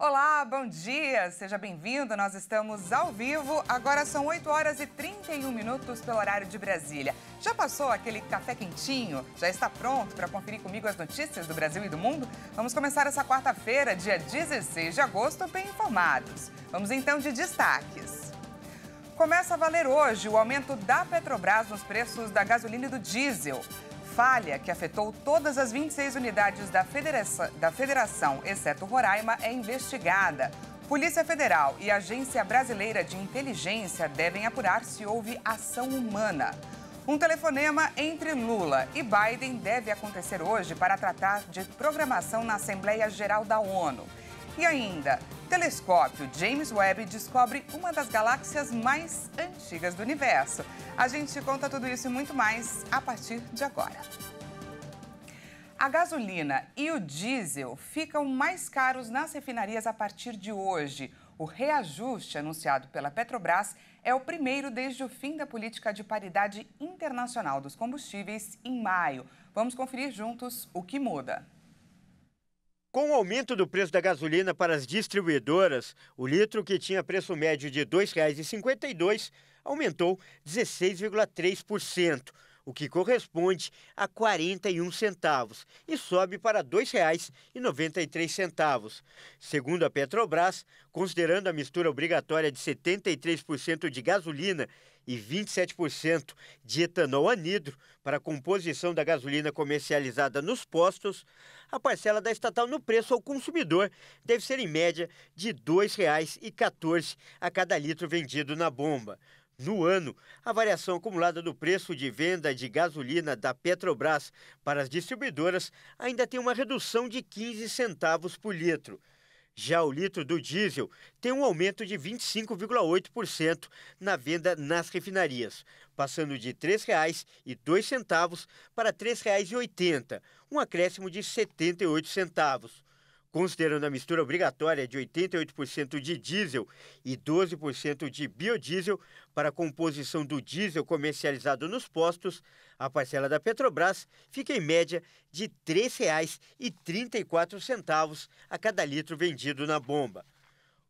Olá, bom dia, seja bem-vindo. Nós estamos ao vivo. Agora são 8 horas e 31 minutos pelo horário de Brasília. Já passou aquele café quentinho? Já está pronto para conferir comigo as notícias do Brasil e do mundo? Vamos começar essa quarta-feira, dia 16 de agosto, bem informados. Vamos então de destaques. Começa a valer hoje o aumento da Petrobras nos preços da gasolina e do diesel falha que afetou todas as 26 unidades da federação, da federação, exceto Roraima, é investigada. Polícia Federal e Agência Brasileira de Inteligência devem apurar se houve ação humana. Um telefonema entre Lula e Biden deve acontecer hoje para tratar de programação na Assembleia Geral da ONU. E ainda, telescópio James Webb descobre uma das galáxias mais antigas do universo. A gente conta tudo isso e muito mais a partir de agora. A gasolina e o diesel ficam mais caros nas refinarias a partir de hoje. O reajuste anunciado pela Petrobras é o primeiro desde o fim da política de paridade internacional dos combustíveis em maio. Vamos conferir juntos o que muda. Com o aumento do preço da gasolina para as distribuidoras, o litro que tinha preço médio de R$ 2,52 aumentou 16,3% o que corresponde a 41 centavos, e sobe para R$ 2,93. Segundo a Petrobras, considerando a mistura obrigatória de 73% de gasolina e 27% de etanol anidro para a composição da gasolina comercializada nos postos, a parcela da estatal no preço ao consumidor deve ser em média de R$ 2,14 a cada litro vendido na bomba. No ano, a variação acumulada do preço de venda de gasolina da Petrobras para as distribuidoras ainda tem uma redução de 15 centavos por litro. Já o litro do diesel tem um aumento de 25,8% na venda nas refinarias, passando de R$ 3,02 para R$ 3,80, um acréscimo de 78 centavos considerando a mistura obrigatória de 88% de diesel e 12% de biodiesel para a composição do diesel comercializado nos postos, a parcela da Petrobras fica em média de R$ 3,34 a cada litro vendido na bomba.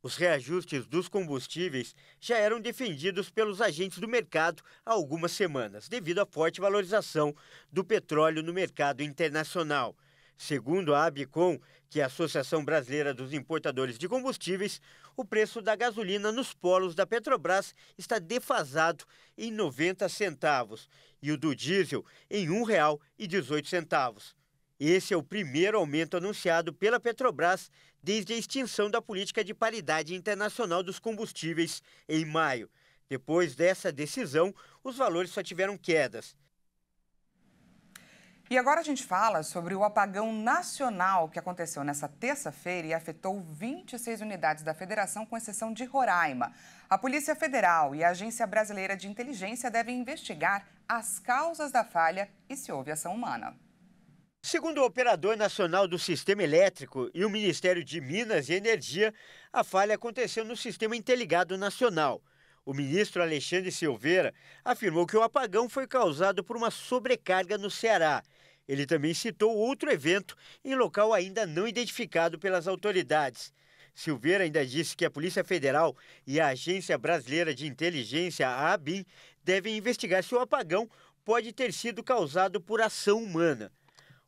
Os reajustes dos combustíveis já eram defendidos pelos agentes do mercado há algumas semanas, devido à forte valorização do petróleo no mercado internacional. Segundo a ABICOM, que é a Associação Brasileira dos Importadores de Combustíveis, o preço da gasolina nos polos da Petrobras está defasado em 90 centavos e o do diesel em R$ 1,18. Esse é o primeiro aumento anunciado pela Petrobras desde a extinção da política de paridade internacional dos combustíveis em maio. Depois dessa decisão, os valores só tiveram quedas. E agora a gente fala sobre o apagão nacional que aconteceu nessa terça-feira e afetou 26 unidades da federação, com exceção de Roraima. A Polícia Federal e a Agência Brasileira de Inteligência devem investigar as causas da falha e se houve ação humana. Segundo o Operador Nacional do Sistema Elétrico e o Ministério de Minas e Energia, a falha aconteceu no Sistema Interligado Nacional. O ministro Alexandre Silveira afirmou que o apagão foi causado por uma sobrecarga no Ceará ele também citou outro evento em local ainda não identificado pelas autoridades. Silveira ainda disse que a Polícia Federal e a Agência Brasileira de Inteligência, a ABIN, devem investigar se o apagão pode ter sido causado por ação humana.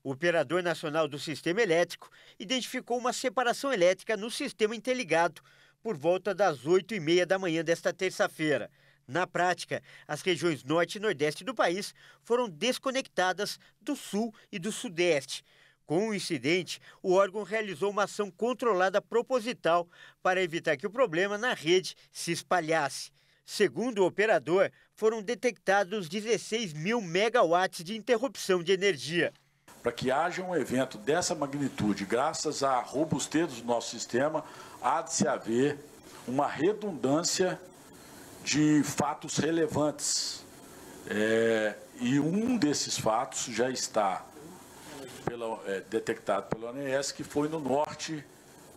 O operador nacional do sistema elétrico identificou uma separação elétrica no sistema interligado por volta das 8 e meia da manhã desta terça-feira. Na prática, as regiões norte e nordeste do país foram desconectadas do sul e do sudeste. Com o incidente, o órgão realizou uma ação controlada proposital para evitar que o problema na rede se espalhasse. Segundo o operador, foram detectados 16 mil megawatts de interrupção de energia. Para que haja um evento dessa magnitude, graças à robustez do nosso sistema, há de se haver uma redundância de fatos relevantes. É, e um desses fatos já está pela, é, detectado pela ONS, que foi no norte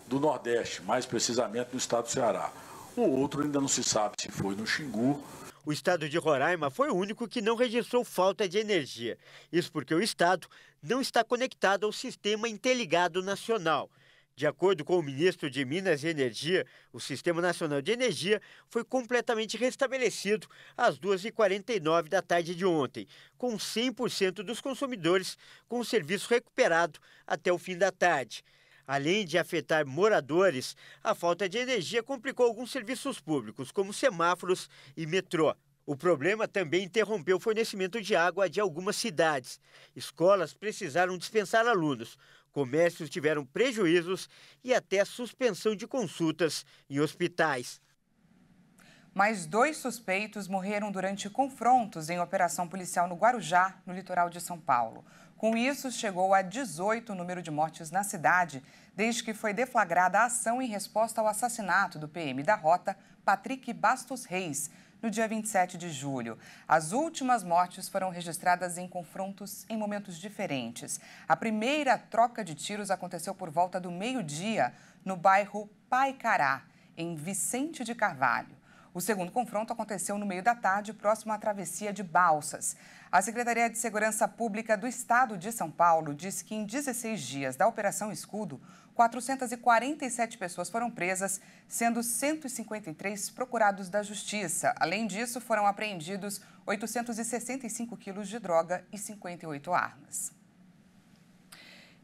do Nordeste, mais precisamente no estado do Ceará. O outro ainda não se sabe se foi no Xingu. O estado de Roraima foi o único que não registrou falta de energia. Isso porque o estado não está conectado ao sistema interligado nacional. De acordo com o ministro de Minas e Energia, o Sistema Nacional de Energia foi completamente restabelecido às 2h49 da tarde de ontem, com 100% dos consumidores com o serviço recuperado até o fim da tarde. Além de afetar moradores, a falta de energia complicou alguns serviços públicos, como semáforos e metrô. O problema também interrompeu o fornecimento de água de algumas cidades. Escolas precisaram dispensar alunos, comércios tiveram prejuízos e até suspensão de consultas em hospitais. Mais dois suspeitos morreram durante confrontos em operação policial no Guarujá, no litoral de São Paulo. Com isso, chegou a 18 o número de mortes na cidade, desde que foi deflagrada a ação em resposta ao assassinato do PM da Rota, Patrick Bastos Reis, no dia 27 de julho. As últimas mortes foram registradas em confrontos em momentos diferentes. A primeira troca de tiros aconteceu por volta do meio-dia no bairro Paicará, em Vicente de Carvalho. O segundo confronto aconteceu no meio da tarde, próximo à travessia de Balsas. A Secretaria de Segurança Pública do Estado de São Paulo diz que em 16 dias da Operação Escudo, 447 pessoas foram presas, sendo 153 procurados da Justiça. Além disso, foram apreendidos 865 quilos de droga e 58 armas.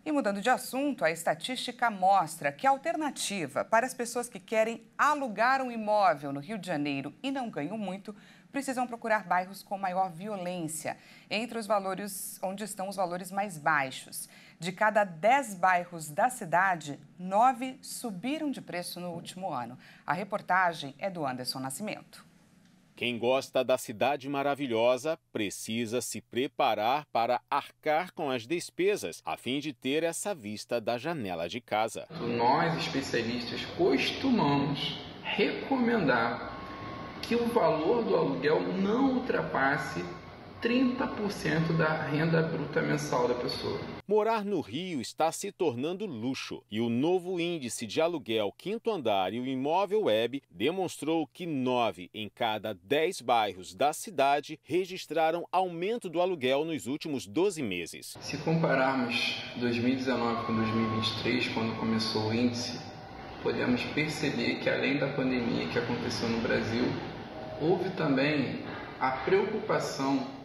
E mudando de assunto, a estatística mostra que a alternativa para as pessoas que querem alugar um imóvel no Rio de Janeiro e não ganham muito, precisam procurar bairros com maior violência, entre os valores onde estão os valores mais baixos. De cada 10 bairros da cidade, 9 subiram de preço no último ano. A reportagem é do Anderson Nascimento. Quem gosta da cidade maravilhosa precisa se preparar para arcar com as despesas, a fim de ter essa vista da janela de casa. Nós, especialistas, costumamos recomendar que o valor do aluguel não ultrapasse 30% da renda bruta mensal da pessoa. Morar no Rio está se tornando luxo e o novo índice de aluguel quinto andar e o imóvel web demonstrou que nove em cada dez bairros da cidade registraram aumento do aluguel nos últimos 12 meses. Se compararmos 2019 com 2023, quando começou o índice, podemos perceber que além da pandemia que aconteceu no Brasil, houve também a preocupação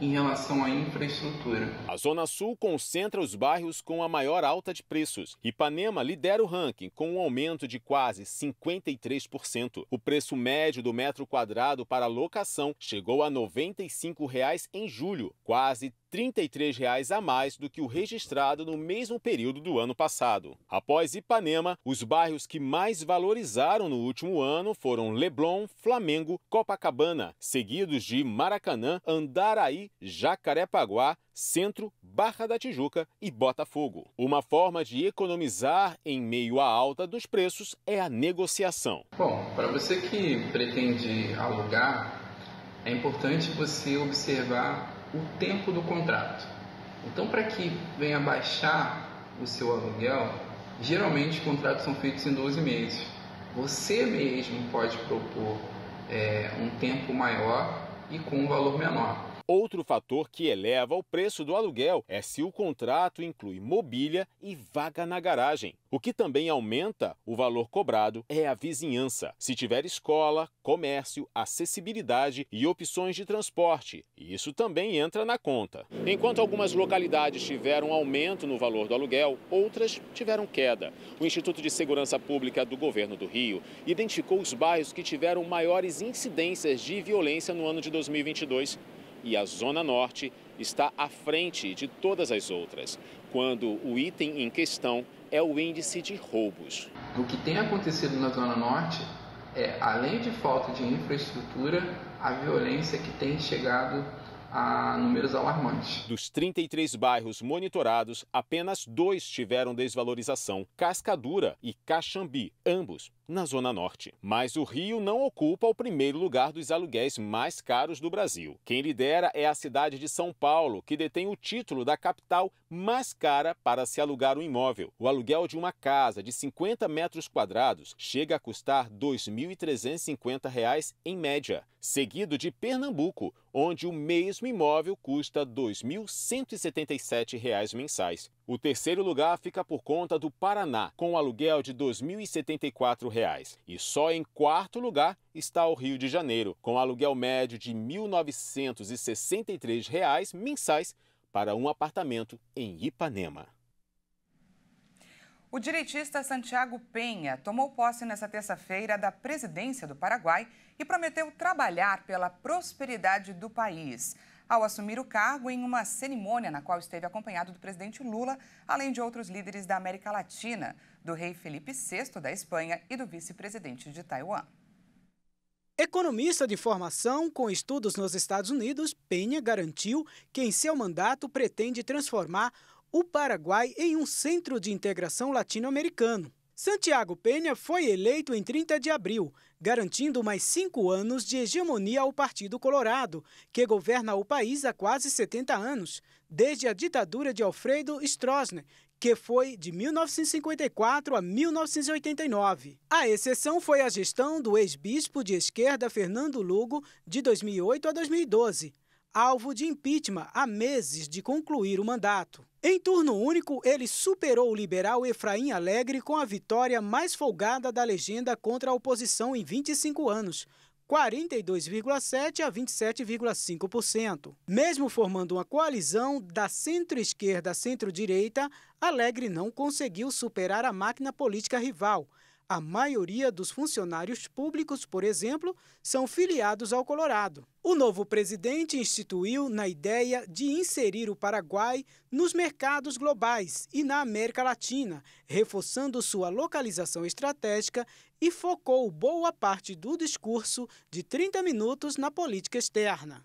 em relação à infraestrutura. A Zona Sul concentra os bairros com a maior alta de preços. Ipanema lidera o ranking com um aumento de quase 53%. O preço médio do metro quadrado para locação chegou a R$ 95 reais em julho, quase R$ 33,00 a mais do que o registrado no mesmo período do ano passado. Após Ipanema, os bairros que mais valorizaram no último ano foram Leblon, Flamengo, Copacabana, seguidos de Maracanã, Andaraí, Jacarepaguá, Centro, Barra da Tijuca e Botafogo. Uma forma de economizar em meio à alta dos preços é a negociação. Bom, para você que pretende alugar, é importante você observar o tempo do contrato. Então, para que venha baixar o seu aluguel, geralmente os contratos são feitos em 12 meses. Você mesmo pode propor é, um tempo maior e com um valor menor. Outro fator que eleva o preço do aluguel é se o contrato inclui mobília e vaga na garagem. O que também aumenta o valor cobrado é a vizinhança. Se tiver escola, comércio, acessibilidade e opções de transporte, isso também entra na conta. Enquanto algumas localidades tiveram aumento no valor do aluguel, outras tiveram queda. O Instituto de Segurança Pública do Governo do Rio identificou os bairros que tiveram maiores incidências de violência no ano de 2022 e a Zona Norte está à frente de todas as outras, quando o item em questão é o índice de roubos. O que tem acontecido na Zona Norte é, além de falta de infraestrutura, a violência que tem chegado a números alarmantes. Dos 33 bairros monitorados, apenas dois tiveram desvalorização: Cascadura e Caxambi, ambos na Zona Norte. Mas o Rio não ocupa o primeiro lugar dos aluguéis mais caros do Brasil. Quem lidera é a cidade de São Paulo, que detém o título da capital mais cara para se alugar um imóvel. O aluguel de uma casa de 50 metros quadrados chega a custar R$ 2.350 em média, seguido de Pernambuco, onde o mesmo imóvel custa R$ 2.177 mensais. O terceiro lugar fica por conta do Paraná, com um aluguel de R$ 2.074. Reais. E só em quarto lugar está o Rio de Janeiro, com um aluguel médio de R$ 1.963 reais mensais para um apartamento em Ipanema. O direitista Santiago Penha tomou posse nesta terça-feira da presidência do Paraguai e prometeu trabalhar pela prosperidade do país ao assumir o cargo em uma cerimônia na qual esteve acompanhado do presidente Lula, além de outros líderes da América Latina, do rei Felipe VI da Espanha e do vice-presidente de Taiwan. Economista de formação com estudos nos Estados Unidos, Penha garantiu que em seu mandato pretende transformar o Paraguai em um centro de integração latino-americano. Santiago Penha foi eleito em 30 de abril, garantindo mais cinco anos de hegemonia ao Partido Colorado, que governa o país há quase 70 anos, desde a ditadura de Alfredo Stroessner, que foi de 1954 a 1989. A exceção foi a gestão do ex-bispo de esquerda Fernando Lugo, de 2008 a 2012 alvo de impeachment há meses de concluir o mandato. Em turno único, ele superou o liberal Efraim Alegre com a vitória mais folgada da legenda contra a oposição em 25 anos, 42,7% a 27,5%. Mesmo formando uma coalizão da centro-esquerda centro-direita, Alegre não conseguiu superar a máquina política rival, a maioria dos funcionários públicos, por exemplo, são filiados ao Colorado. O novo presidente instituiu na ideia de inserir o Paraguai nos mercados globais e na América Latina, reforçando sua localização estratégica e focou boa parte do discurso de 30 minutos na política externa.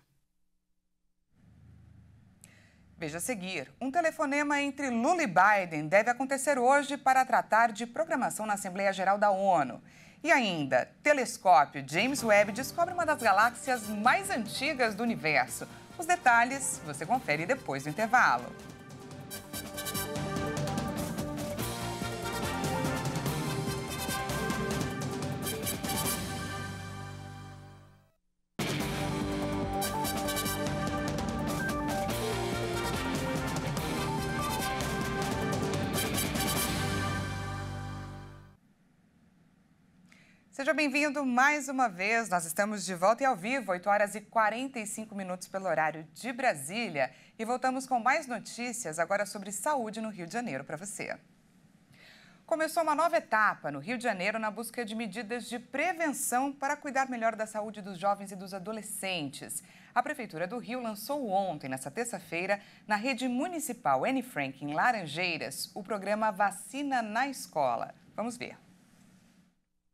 Veja a seguir. Um telefonema entre Lula e Biden deve acontecer hoje para tratar de programação na Assembleia Geral da ONU. E ainda, telescópio James Webb descobre uma das galáxias mais antigas do universo. Os detalhes você confere depois do intervalo. bem-vindo mais uma vez. Nós estamos de volta e ao vivo, 8 horas e 45 minutos pelo horário de Brasília. E voltamos com mais notícias agora sobre saúde no Rio de Janeiro para você. Começou uma nova etapa no Rio de Janeiro na busca de medidas de prevenção para cuidar melhor da saúde dos jovens e dos adolescentes. A Prefeitura do Rio lançou ontem, nesta terça-feira, na rede municipal Anne Frank, em Laranjeiras, o programa Vacina na Escola. Vamos ver.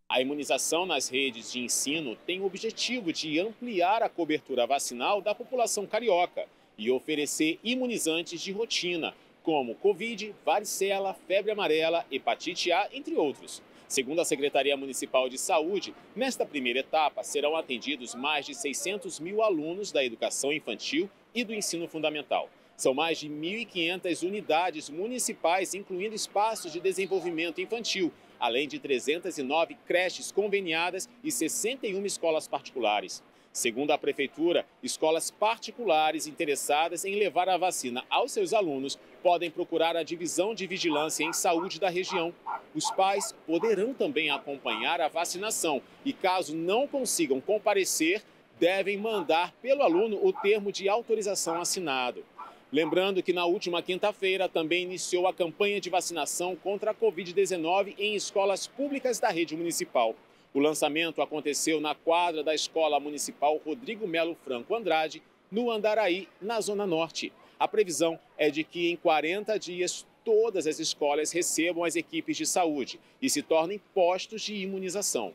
A imunização nas redes de ensino tem o objetivo de ampliar a cobertura vacinal da população carioca e oferecer imunizantes de rotina, como Covid, varicela, febre amarela, hepatite A, entre outros. Segundo a Secretaria Municipal de Saúde, nesta primeira etapa serão atendidos mais de 600 mil alunos da educação infantil e do ensino fundamental. São mais de 1.500 unidades municipais, incluindo espaços de desenvolvimento infantil além de 309 creches conveniadas e 61 escolas particulares. Segundo a Prefeitura, escolas particulares interessadas em levar a vacina aos seus alunos podem procurar a Divisão de Vigilância em Saúde da região. Os pais poderão também acompanhar a vacinação e, caso não consigam comparecer, devem mandar pelo aluno o termo de autorização assinado. Lembrando que na última quinta-feira também iniciou a campanha de vacinação contra a Covid-19 em escolas públicas da rede municipal. O lançamento aconteceu na quadra da Escola Municipal Rodrigo Melo Franco Andrade, no Andaraí, na Zona Norte. A previsão é de que em 40 dias todas as escolas recebam as equipes de saúde e se tornem postos de imunização.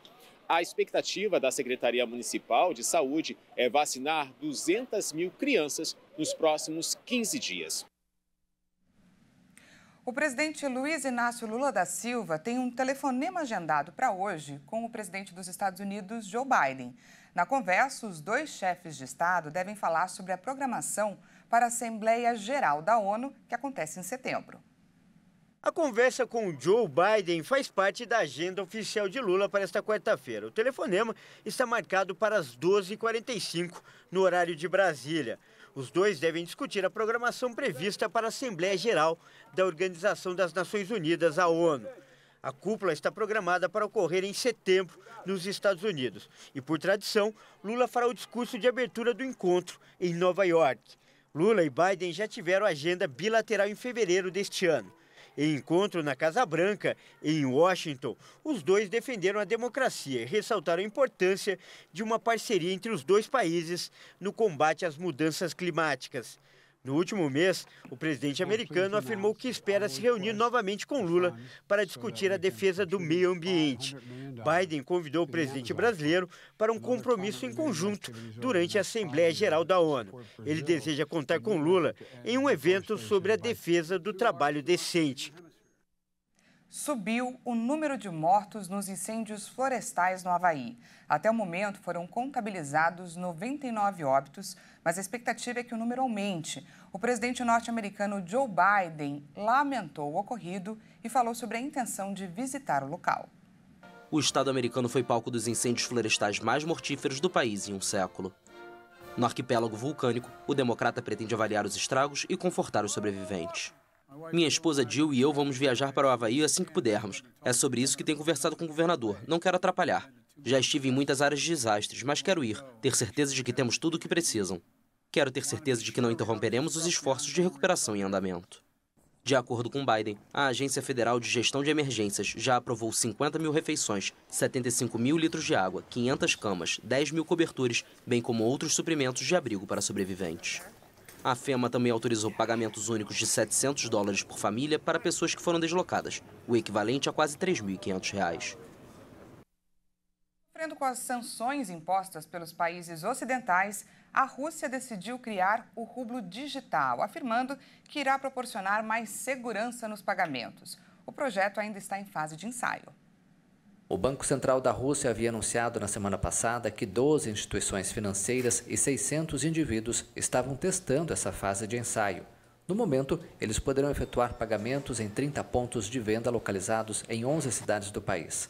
A expectativa da Secretaria Municipal de Saúde é vacinar 200 mil crianças nos próximos 15 dias. O presidente Luiz Inácio Lula da Silva tem um telefonema agendado para hoje com o presidente dos Estados Unidos, Joe Biden. Na conversa, os dois chefes de Estado devem falar sobre a programação para a Assembleia Geral da ONU, que acontece em setembro. A conversa com Joe Biden faz parte da agenda oficial de Lula para esta quarta-feira. O telefonema está marcado para as 12h45, no horário de Brasília. Os dois devem discutir a programação prevista para a Assembleia Geral da Organização das Nações Unidas, a ONU. A cúpula está programada para ocorrer em setembro nos Estados Unidos. E, por tradição, Lula fará o discurso de abertura do encontro em Nova York. Lula e Biden já tiveram agenda bilateral em fevereiro deste ano. Em encontro na Casa Branca, em Washington, os dois defenderam a democracia e ressaltaram a importância de uma parceria entre os dois países no combate às mudanças climáticas. No último mês, o presidente americano afirmou que espera se reunir novamente com Lula para discutir a defesa do meio ambiente. Ah, Biden convidou o presidente brasileiro para um compromisso em conjunto durante a Assembleia Geral da ONU. Ele deseja contar com Lula é, em um evento sobre a defesa do trabalho decente subiu o número de mortos nos incêndios florestais no Havaí. Até o momento foram contabilizados 99 óbitos, mas a expectativa é que o número aumente. O presidente norte-americano Joe Biden lamentou o ocorrido e falou sobre a intenção de visitar o local. O estado americano foi palco dos incêndios florestais mais mortíferos do país em um século. No arquipélago vulcânico, o democrata pretende avaliar os estragos e confortar os sobreviventes. Minha esposa Jill e eu vamos viajar para o Havaí assim que pudermos. É sobre isso que tenho conversado com o governador. Não quero atrapalhar. Já estive em muitas áreas de desastres, mas quero ir, ter certeza de que temos tudo o que precisam. Quero ter certeza de que não interromperemos os esforços de recuperação em andamento. De acordo com Biden, a Agência Federal de Gestão de Emergências já aprovou 50 mil refeições, 75 mil litros de água, 500 camas, 10 mil cobertores, bem como outros suprimentos de abrigo para sobreviventes. A FEMA também autorizou pagamentos únicos de 700 dólares por família para pessoas que foram deslocadas, o equivalente a quase 3.500 reais. Sofrendo com as sanções impostas pelos países ocidentais, a Rússia decidiu criar o rublo digital, afirmando que irá proporcionar mais segurança nos pagamentos. O projeto ainda está em fase de ensaio. O Banco Central da Rússia havia anunciado na semana passada que 12 instituições financeiras e 600 indivíduos estavam testando essa fase de ensaio. No momento, eles poderão efetuar pagamentos em 30 pontos de venda localizados em 11 cidades do país.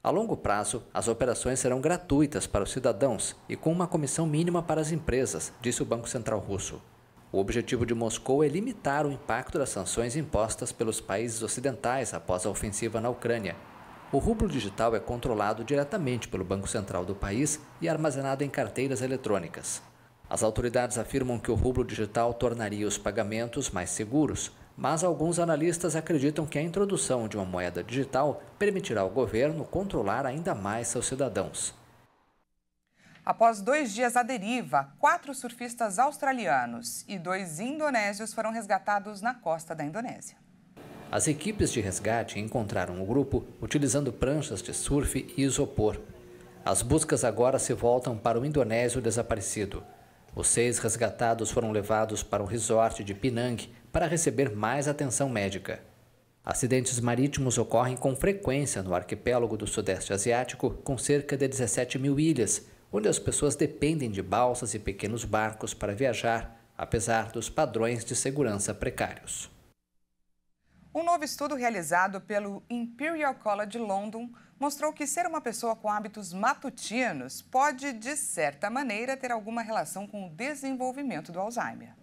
A longo prazo, as operações serão gratuitas para os cidadãos e com uma comissão mínima para as empresas, disse o Banco Central Russo. O objetivo de Moscou é limitar o impacto das sanções impostas pelos países ocidentais após a ofensiva na Ucrânia, o rublo digital é controlado diretamente pelo Banco Central do país e é armazenado em carteiras eletrônicas. As autoridades afirmam que o rublo digital tornaria os pagamentos mais seguros, mas alguns analistas acreditam que a introdução de uma moeda digital permitirá ao governo controlar ainda mais seus cidadãos. Após dois dias à deriva, quatro surfistas australianos e dois indonésios foram resgatados na costa da Indonésia. As equipes de resgate encontraram o grupo utilizando pranchas de surf e isopor. As buscas agora se voltam para o indonésio desaparecido. Os seis resgatados foram levados para um resort de Pinang para receber mais atenção médica. Acidentes marítimos ocorrem com frequência no arquipélago do Sudeste Asiático, com cerca de 17 mil ilhas, onde as pessoas dependem de balsas e pequenos barcos para viajar, apesar dos padrões de segurança precários. Um novo estudo realizado pelo Imperial College London mostrou que ser uma pessoa com hábitos matutinos pode, de certa maneira, ter alguma relação com o desenvolvimento do Alzheimer.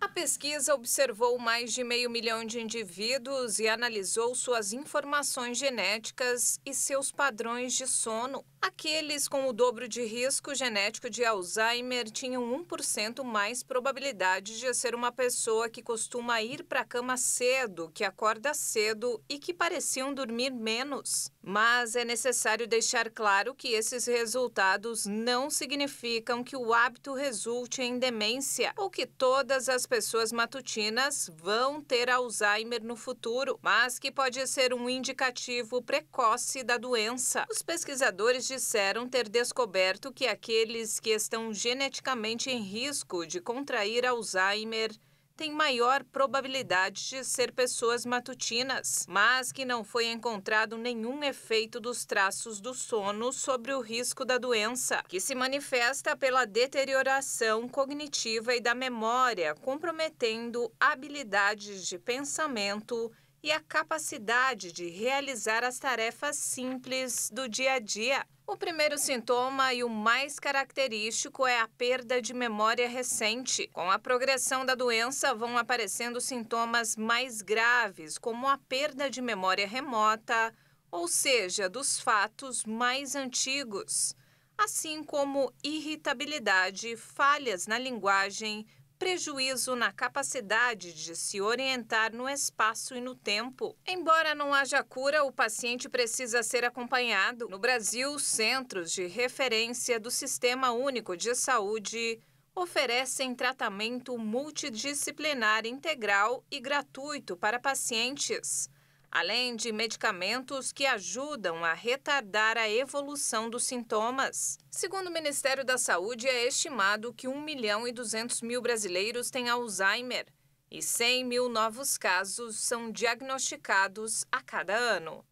A pesquisa observou mais de meio milhão de indivíduos e analisou suas informações genéticas e seus padrões de sono Aqueles com o dobro de risco genético de Alzheimer tinham 1% mais probabilidade de ser uma pessoa que costuma ir para a cama cedo, que acorda cedo e que pareciam dormir menos. Mas é necessário deixar claro que esses resultados não significam que o hábito resulte em demência ou que todas as pessoas matutinas vão ter Alzheimer no futuro, mas que pode ser um indicativo precoce da doença. Os pesquisadores de disseram ter descoberto que aqueles que estão geneticamente em risco de contrair Alzheimer têm maior probabilidade de ser pessoas matutinas, mas que não foi encontrado nenhum efeito dos traços do sono sobre o risco da doença, que se manifesta pela deterioração cognitiva e da memória, comprometendo habilidades de pensamento e a capacidade de realizar as tarefas simples do dia a dia. O primeiro sintoma e o mais característico é a perda de memória recente. Com a progressão da doença, vão aparecendo sintomas mais graves, como a perda de memória remota, ou seja, dos fatos mais antigos, assim como irritabilidade, falhas na linguagem, prejuízo na capacidade de se orientar no espaço e no tempo. Embora não haja cura, o paciente precisa ser acompanhado. No Brasil, centros de referência do Sistema Único de Saúde oferecem tratamento multidisciplinar integral e gratuito para pacientes além de medicamentos que ajudam a retardar a evolução dos sintomas. Segundo o Ministério da Saúde, é estimado que 1 milhão e 200 mil brasileiros têm Alzheimer e 100 mil novos casos são diagnosticados a cada ano.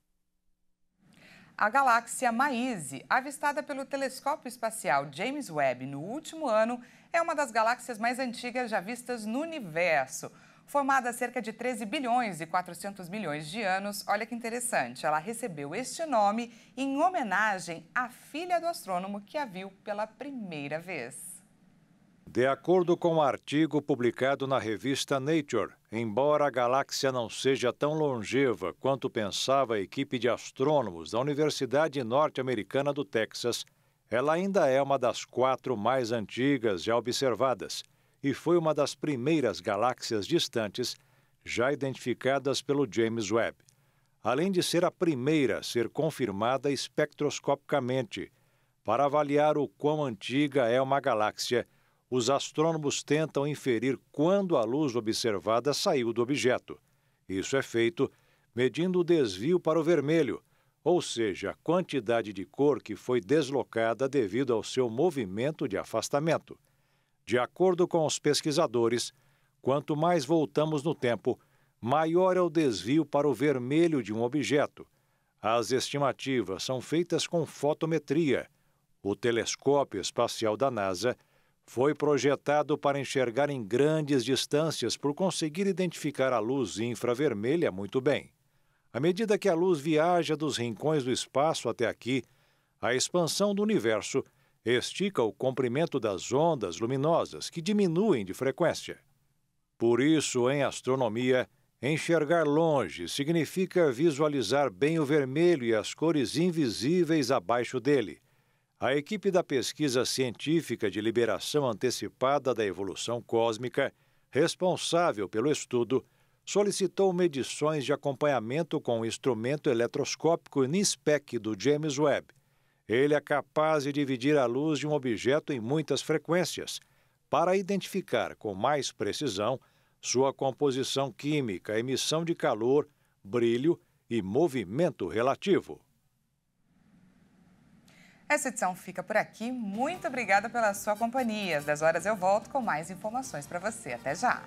A galáxia Maize, avistada pelo telescópio espacial James Webb no último ano, é uma das galáxias mais antigas já vistas no universo. Formada há cerca de 13 bilhões e 400 milhões de anos, olha que interessante, ela recebeu este nome em homenagem à filha do astrônomo que a viu pela primeira vez. De acordo com um artigo publicado na revista Nature, embora a galáxia não seja tão longeva quanto pensava a equipe de astrônomos da Universidade Norte-Americana do Texas, ela ainda é uma das quatro mais antigas já observadas e foi uma das primeiras galáxias distantes já identificadas pelo James Webb, além de ser a primeira a ser confirmada espectroscopicamente. Para avaliar o quão antiga é uma galáxia, os astrônomos tentam inferir quando a luz observada saiu do objeto. Isso é feito medindo o desvio para o vermelho, ou seja, a quantidade de cor que foi deslocada devido ao seu movimento de afastamento. De acordo com os pesquisadores, quanto mais voltamos no tempo, maior é o desvio para o vermelho de um objeto. As estimativas são feitas com fotometria. O telescópio espacial da NASA foi projetado para enxergar em grandes distâncias por conseguir identificar a luz infravermelha muito bem. À medida que a luz viaja dos rincões do espaço até aqui, a expansão do universo estica o comprimento das ondas luminosas, que diminuem de frequência. Por isso, em astronomia, enxergar longe significa visualizar bem o vermelho e as cores invisíveis abaixo dele. A equipe da pesquisa científica de liberação antecipada da evolução cósmica, responsável pelo estudo, solicitou medições de acompanhamento com o instrumento eletroscópico NISPEC do James Webb ele é capaz de dividir a luz de um objeto em muitas frequências para identificar com mais precisão sua composição química, emissão de calor, brilho e movimento relativo. Essa edição fica por aqui. Muito obrigada pela sua companhia. Às 10 horas eu volto com mais informações para você. Até já!